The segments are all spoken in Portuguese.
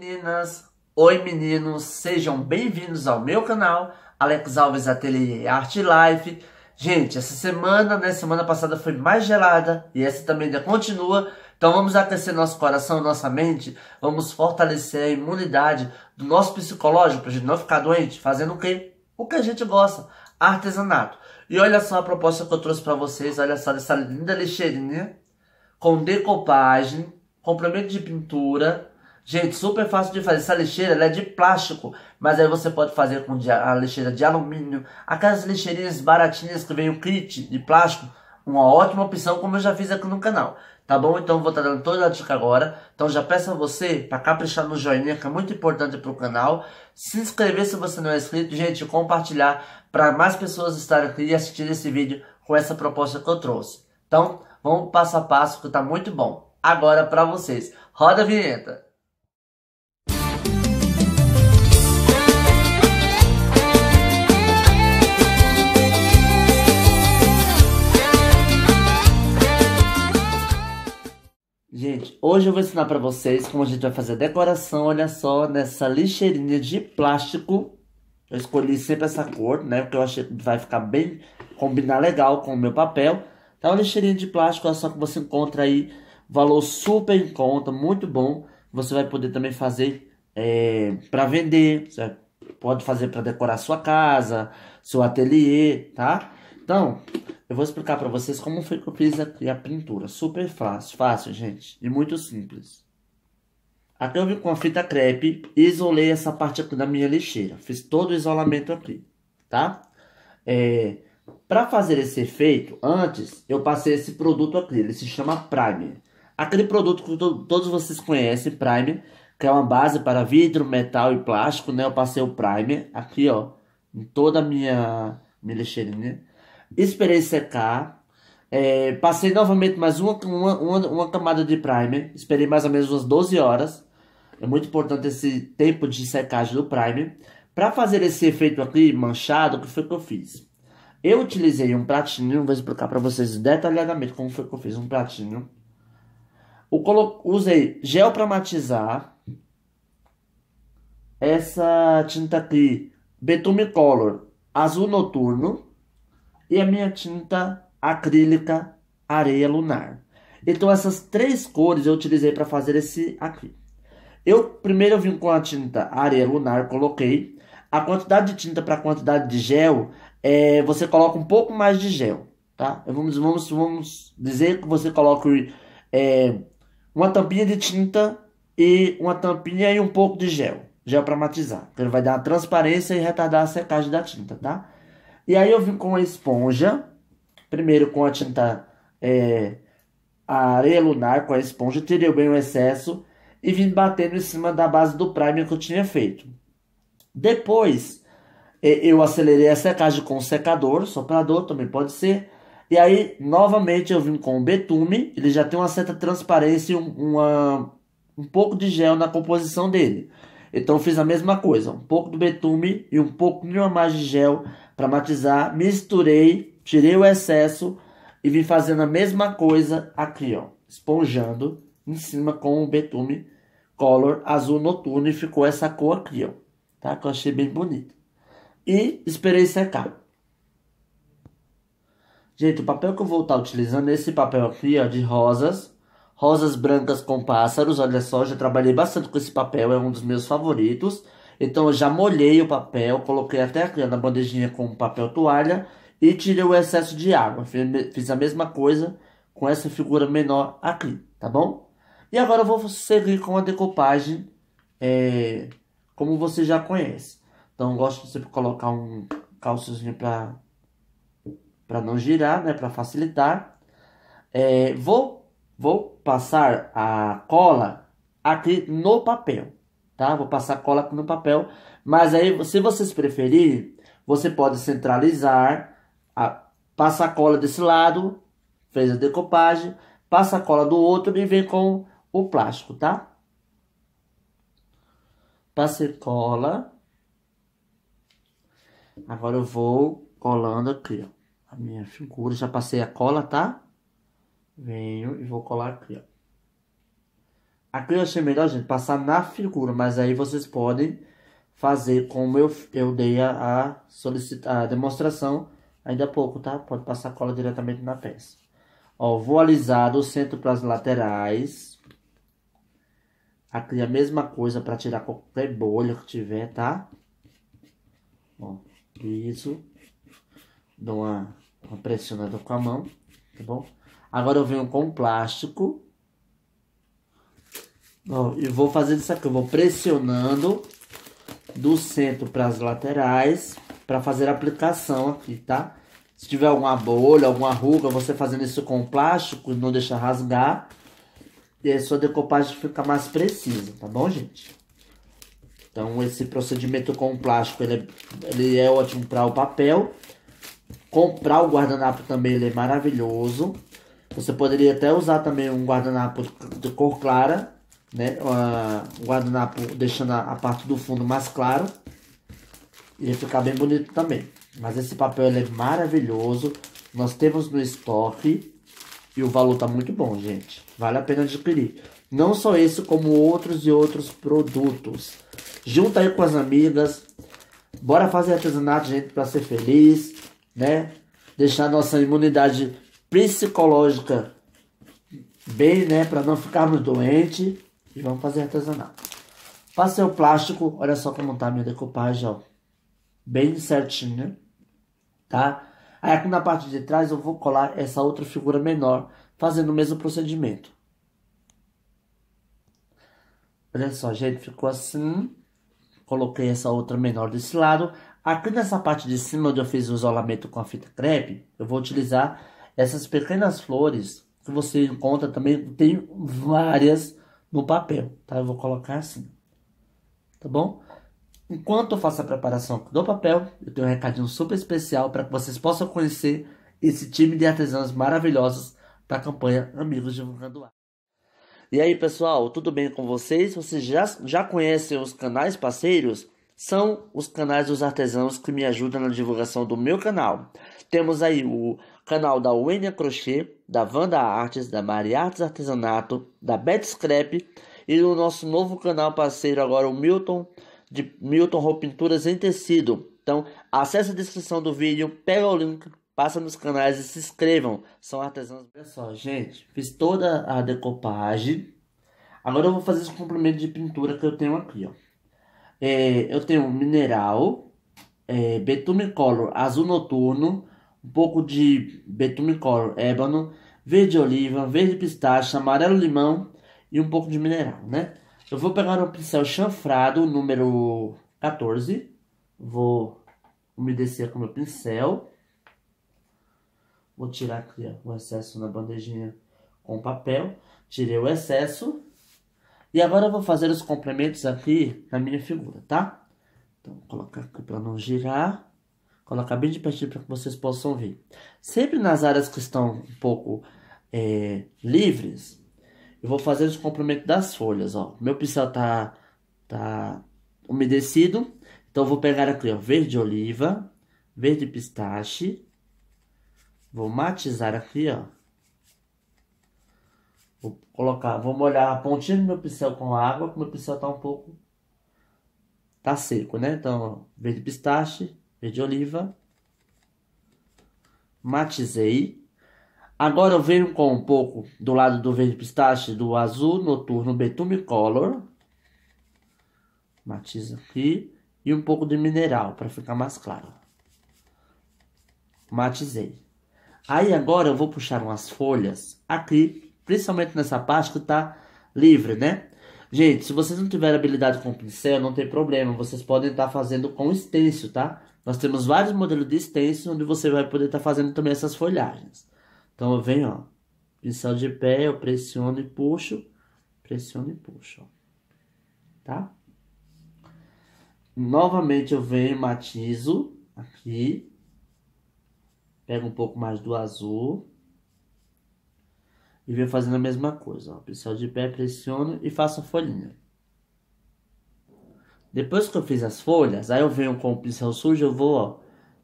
meninas, oi meninos, sejam bem-vindos ao meu canal, Alex Alves Ateliê Arte Life. Gente, essa semana, né, semana passada foi mais gelada e essa também ainda continua, então vamos aquecer nosso coração, nossa mente, vamos fortalecer a imunidade do nosso psicológico para a gente não ficar doente, fazendo o quê? O que a gente gosta, artesanato. E olha só a proposta que eu trouxe para vocês, olha só essa linda lixeirinha com decopagem, complemento de pintura, Gente, super fácil de fazer. Essa lixeira ela é de plástico, mas aí você pode fazer com a lixeira de alumínio. Aquelas lixeirinhas baratinhas que vem o kit de plástico, uma ótima opção, como eu já fiz aqui no canal. Tá bom? Então vou estar tá dando toda a dica agora. Então já peço a você para caprichar no joinha, que é muito importante para o canal. Se inscrever se você não é inscrito, gente, compartilhar para mais pessoas estarem aqui e assistir esse vídeo com essa proposta que eu trouxe. Então, vamos passo a passo que tá muito bom. Agora para vocês. Roda a vinheta! Gente, hoje eu vou ensinar para vocês como a gente vai fazer a decoração, olha só, nessa lixeirinha de plástico. Eu escolhi sempre essa cor, né, porque eu achei que vai ficar bem, combinar legal com o meu papel. Tá uma lixeirinha de plástico, olha só que você encontra aí, valor super em conta, muito bom. Você vai poder também fazer é, para vender, você pode fazer para decorar sua casa, seu ateliê, tá? Então, eu vou explicar para vocês como foi que eu fiz a, a, pintura. Super fácil, fácil, gente. E muito simples. Aqui eu vim com a fita crepe e isolei essa parte aqui da minha lixeira. Fiz todo o isolamento aqui, tá? É, para fazer esse efeito, antes eu passei esse produto aqui. Ele se chama Primer. Aquele produto que to todos vocês conhecem, Primer, que é uma base para vidro, metal e plástico, né? Eu passei o Primer aqui, ó, em toda a minha, minha lixeirinha esperei secar, é, é, passei novamente mais uma, uma, uma, camada de primer, esperei mais ou menos umas 12 horas. É muito importante esse tempo de secagem do primer. Para fazer esse efeito aqui manchado, o que foi que eu fiz? Eu utilizei um pratinho, vou explicar para vocês detalhadamente como foi que eu fiz um pratinho. Colo... usei gel para matizar essa tinta aqui, Betume Color Azul Noturno e a minha tinta acrílica areia lunar. Então essas três cores eu utilizei para fazer esse aqui. Eu primeiro eu vim com a tinta areia lunar, coloquei a quantidade de tinta para a quantidade de gel, é, você coloca um pouco mais de gel, tá? Vamos, vamos, vamos dizer que você coloca é, uma tampinha de tinta e uma tampinha e um pouco de gel, gel para matizar. Então ele vai dar transparência e retardar a secagem da tinta, tá? E aí eu vim com a esponja, primeiro com a tinta, é, a areia lunar com a esponja, tirei bem o excesso e vim batendo em cima da base do primer que eu tinha feito. Depois, é, eu acelerei a secagem com o secador, soprador também pode ser. E aí, novamente, eu vim com o betume. Ele já tem uma certa transparência e um, uma, um pouco de gel na composição dele. Então, fiz a mesma coisa. Um pouco do betume e um pouco a mais de gel para matizar, misturei, tirei o excesso e vim fazendo a mesma coisa aqui, ó, esponjando em cima com o betume color azul noturno e ficou essa cor aqui, ó, tá? Que eu achei bem bonito. E esperei secar. Gente, o papel que eu vou estar tá utilizando é esse papel aqui, ó, de rosas. Rosas brancas com pássaros, olha só, já trabalhei bastante com esse papel, é um dos meus favoritos. Então eu já molhei o papel, coloquei até aqui na bandejinha com papel toalha e tirei o excesso de água. Fiz a mesma coisa com essa figura menor aqui, tá bom? E agora eu vou seguir com a decopagem é, como você já conhece. Então eu gosto de sempre colocar um calçozinho para para não girar, né, para facilitar. É, vou vou passar a cola aqui no papel tá? Vou passar cola no papel. Mas aí, se vocês preferirem, você pode centralizar, a, passa a cola desse lado, fez a decopagem, passa a cola do outro e vem com o plástico, tá? Passei cola. Agora eu vou colando aqui, ó. A minha figura, já passei a cola, tá? Venho e vou colar aqui, ó. Aqui eu achei melhor, gente, passar na figura, mas aí vocês podem fazer como eu, eu dei a, a, solicita, a demonstração ainda há pouco, tá? Pode passar cola diretamente na peça. Ó, vou alisar o centro para as laterais. Aqui a mesma coisa para tirar qualquer bolha que tiver, tá? Ó, isso. Dou uma, uma pressionada com a mão, tá bom? Agora eu venho com plástico e vou fazer isso aqui, eu vou pressionando do centro para as laterais para fazer a aplicação aqui, tá? Se tiver alguma bolha, alguma ruga, você fazendo isso com plástico, não deixa rasgar. E a sua decopagem fica mais precisa, tá bom, gente? Então, esse procedimento com plástico, ele é, ele é ótimo para o papel. Comprar o guardanapo também, ele é maravilhoso. Você poderia até usar também um guardanapo de cor clara, né? O guardanapo deixando a parte do fundo mais claro. ele ficar bem bonito também. Mas esse papel é maravilhoso. Nós temos no estoque. E o valor tá muito bom, gente. Vale a pena adquirir. Não só esse, como outros e outros produtos. Junta aí com as amigas. Bora fazer artesanato, gente, para ser feliz, né? Deixar nossa imunidade psicológica bem, né? Para não ficarmos doentes. E vamos fazer artesanal. Passei o plástico, olha só como montar tá a minha decupagem, ó. Bem certinha, né? tá? Aí aqui na parte de trás eu vou colar essa outra figura menor, fazendo o mesmo procedimento. Olha só, gente, ficou assim. Coloquei essa outra menor desse lado. Aqui nessa parte de cima onde eu fiz o isolamento com a fita crepe, eu vou utilizar essas pequenas flores que você encontra também. Tem várias no papel, tá? Eu vou colocar assim, tá bom? Enquanto eu faço a preparação do papel, eu tenho um recadinho super especial para que vocês possam conhecer esse time de artesãos maravilhosos da campanha Amigos Divulgando Arte. E aí, pessoal, tudo bem com vocês? Vocês já, já conhecem os canais parceiros? São os canais dos artesãos que me ajudam na divulgação do meu canal. Temos aí o canal da Wenya Crochê, da Vanda Artes, da Maria Artes Artesanato, da Beth Scrap e do nosso novo canal parceiro agora, o Milton, de Milton Roupinturas em Tecido. Então, acesse a descrição do vídeo, pega o link, passa nos canais e se inscrevam. São artesãos. Olha só, gente, fiz toda a decopagem. Agora eu vou fazer os complementos de pintura que eu tenho aqui, ó. É, eu tenho mineral, é, betume color azul noturno, um pouco de betume couro, ébano, verde oliva, verde pistache, amarelo limão e um pouco de mineral, né? Eu vou pegar um pincel chanfrado, número 14. Vou umedecer com o meu pincel. Vou tirar aqui ó, o excesso na bandejinha com papel. Tirei o excesso. E agora eu vou fazer os complementos aqui na minha figura, tá? Então, vou colocar aqui para não girar quando bem acabei de pedir para que vocês possam ver. Sempre nas áreas que estão um pouco é, livres, eu vou fazer os comprimentos das folhas, ó. Meu pincel tá, tá umedecido, então eu vou pegar aqui, ó, verde oliva, verde pistache, vou matizar aqui, ó. Vou colocar, vou molhar a pontinha do meu pincel com água, porque meu pincel tá um pouco... Tá seco, né? Então, verde pistache, verde oliva, matizei. Agora eu venho com um pouco do lado do verde pistache, do azul noturno betume color, matiza aqui, e um pouco de mineral para ficar mais claro. Matizei. Aí agora eu vou puxar umas folhas aqui, principalmente nessa parte que tá livre, né? Gente, se vocês não tiverem habilidade com pincel, não tem problema. Vocês podem estar tá fazendo com stencil, tá? Nós temos vários modelos de stencil onde você vai poder estar tá fazendo também essas folhagens. Então eu venho, ó, pincel de pé, eu pressiono e puxo, pressiono e puxo, ó. Tá? Novamente eu venho matizo aqui. Pego um pouco mais do azul e vem fazendo a mesma coisa. Ó. Pincel de pé, pressiono e faço a folhinha. Depois que eu fiz as folhas, aí eu venho com o pincel sujo, eu vou ó,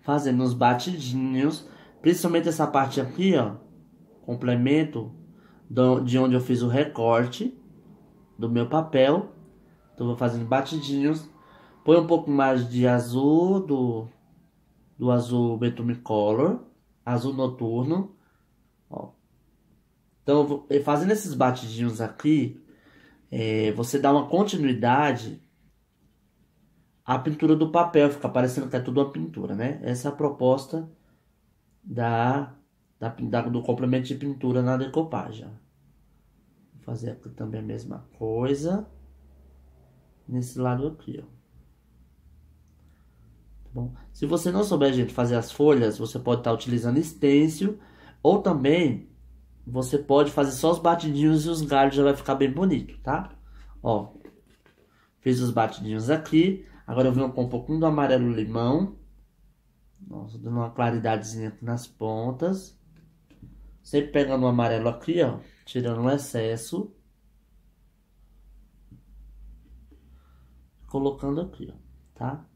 fazendo uns batidinhos, principalmente essa parte aqui, ó, complemento de onde eu fiz o recorte do meu papel. Então vou fazendo batidinhos, põe um pouco mais de azul do do azul betume color, azul noturno, ó, então, eh, fazendo esses batidinhos aqui, é, você dá uma continuidade à pintura do papel, fica parecendo que é tudo uma pintura, né? Essa é a proposta da, da, da do complemento de pintura na decopagem. Vou fazer aqui também a mesma coisa, nesse lado aqui, ó. Tá bom? Se você não souber, gente, fazer as folhas, você pode estar tá utilizando stencil ou também você pode fazer só os batidinhos e os galhos já vai ficar bem bonito, tá? Ó, fiz os batidinhos aqui. Agora eu venho com um pouquinho do amarelo limão. Nossa, dando uma claridadezinha aqui nas pontas. Sempre pegando o amarelo aqui, ó. Tirando o excesso. Colocando aqui, ó. Tá?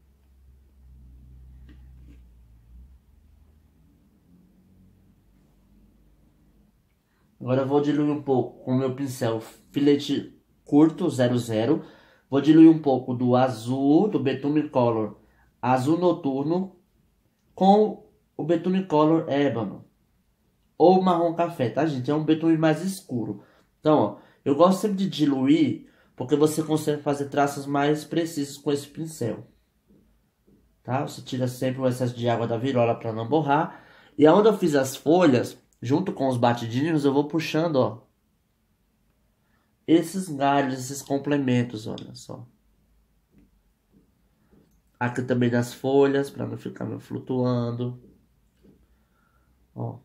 Agora eu vou diluir um pouco com o meu pincel filete curto 00. Vou diluir um pouco do azul, do Betume Color azul noturno com o Betume Color ébano. Ou marrom café, tá gente? É um betume mais escuro. Então, ó, eu gosto sempre de diluir porque você consegue fazer traços mais precisos com esse pincel. Tá? Você tira sempre o excesso de água da virola para não borrar. E aonde eu fiz as folhas, junto com os batidinhos, eu vou puxando, ó. Esses galhos, esses complementos, olha só. Aqui também das folhas, para não ficar me flutuando. Ó.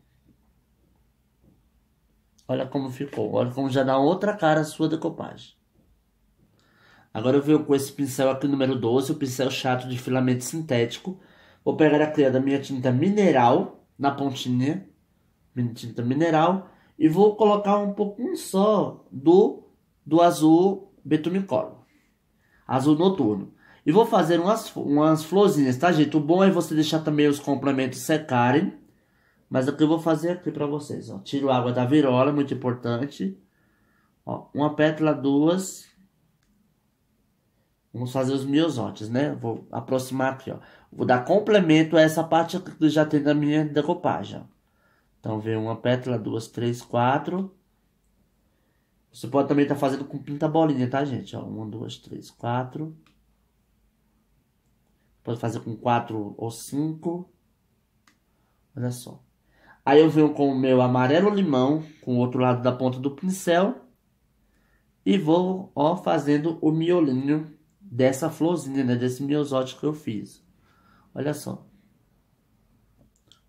Olha como ficou. Olha como já dá outra cara a sua decopagem. Agora eu venho com esse pincel aqui número 12, o pincel chato de filamento sintético. Vou pegar a da minha tinta mineral na pontinha de tinta mineral e vou colocar um pouquinho só do, do azul betunicolo, azul noturno. E vou fazer umas, umas florzinhas, tá gente? O bom é você deixar também os complementos secarem. Mas o que eu vou fazer aqui para vocês, ó. Tiro água da virola, muito importante. Ó, uma pétala, duas. Vamos fazer os miosotes, né? Vou aproximar aqui, ó. Vou dar complemento a essa parte que já tem da minha decopagem, ó. Então, vem uma pétala, duas, três, quatro. Você pode também estar tá fazendo com pinta bolinha, tá, gente? Ó, uma, duas, três, quatro. Pode fazer com quatro ou cinco. Olha só. Aí eu venho com o meu amarelo limão, com o outro lado da ponta do pincel. E vou, ó, fazendo o miolinho dessa florzinha, né? Desse miosótico que eu fiz. Olha só.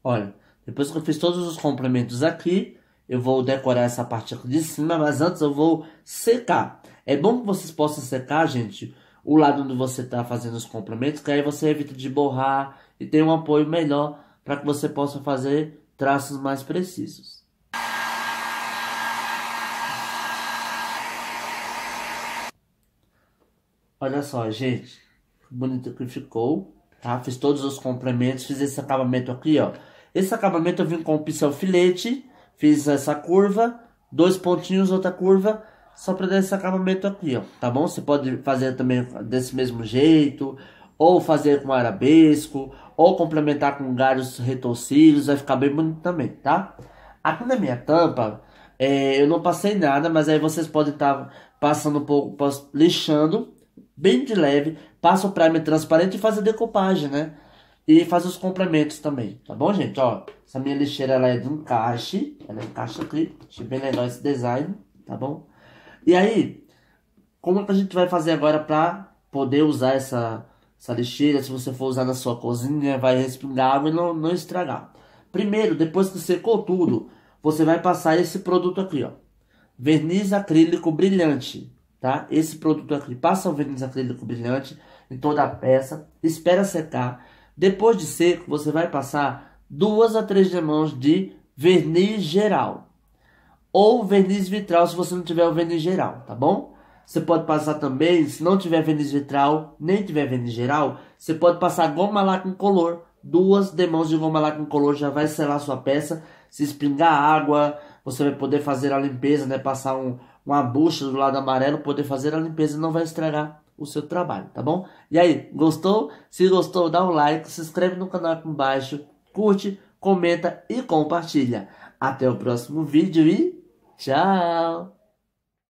Olha, depois que eu fiz todos os complementos aqui, eu vou decorar essa parte aqui de cima, mas antes eu vou secar. É bom que vocês possam secar, gente, o lado onde você está fazendo os complementos, que aí você evita de borrar e tem um apoio melhor para que você possa fazer traços mais precisos. Olha só, gente, que bonito que ficou, tá? Fiz todos os complementos, fiz esse acabamento aqui, ó. Esse acabamento eu vim com o pincel filete, fiz essa curva, dois pontinhos, outra curva, só para dar esse acabamento aqui, ó, tá bom? Você pode fazer também desse mesmo jeito, ou fazer com arabesco, ou complementar com galhos retorcidos, vai ficar bem bonito também, tá? Aqui na minha tampa, é, eu não passei nada, mas aí vocês podem estar tá passando um pouco, lixando, bem de leve, passa o primer transparente e faz a decopagem, né? e faz os complementos também, tá bom, gente? Ó, essa minha lixeira ela é de encaixe, ela encaixa é aqui, achei bem legal esse design, tá bom? E aí, como é que a gente vai fazer agora pra poder usar essa, essa lixeira? Se você for usar na sua cozinha, vai respingar água e não, não estragar. Primeiro, depois que secou tudo, você vai passar esse produto aqui, ó. Verniz acrílico brilhante, tá? Esse produto aqui, passa o verniz acrílico brilhante em toda a peça, espera secar depois de seco, você vai passar duas a três demãos de verniz geral ou verniz vitral se você não tiver o verniz geral, tá bom? Você pode passar também, se não tiver verniz vitral, nem tiver verniz geral, você pode passar goma laca color. Duas demãos de goma laca color já vai selar sua peça. Se espingar água, você vai poder fazer a limpeza, né? Passar um, uma bucha do lado amarelo, poder fazer a limpeza e não vai estragar o seu trabalho, tá bom? E aí, gostou? Se gostou, dá um like, se inscreve no canal aqui embaixo, curte, comenta e compartilha. Até o próximo vídeo e tchau!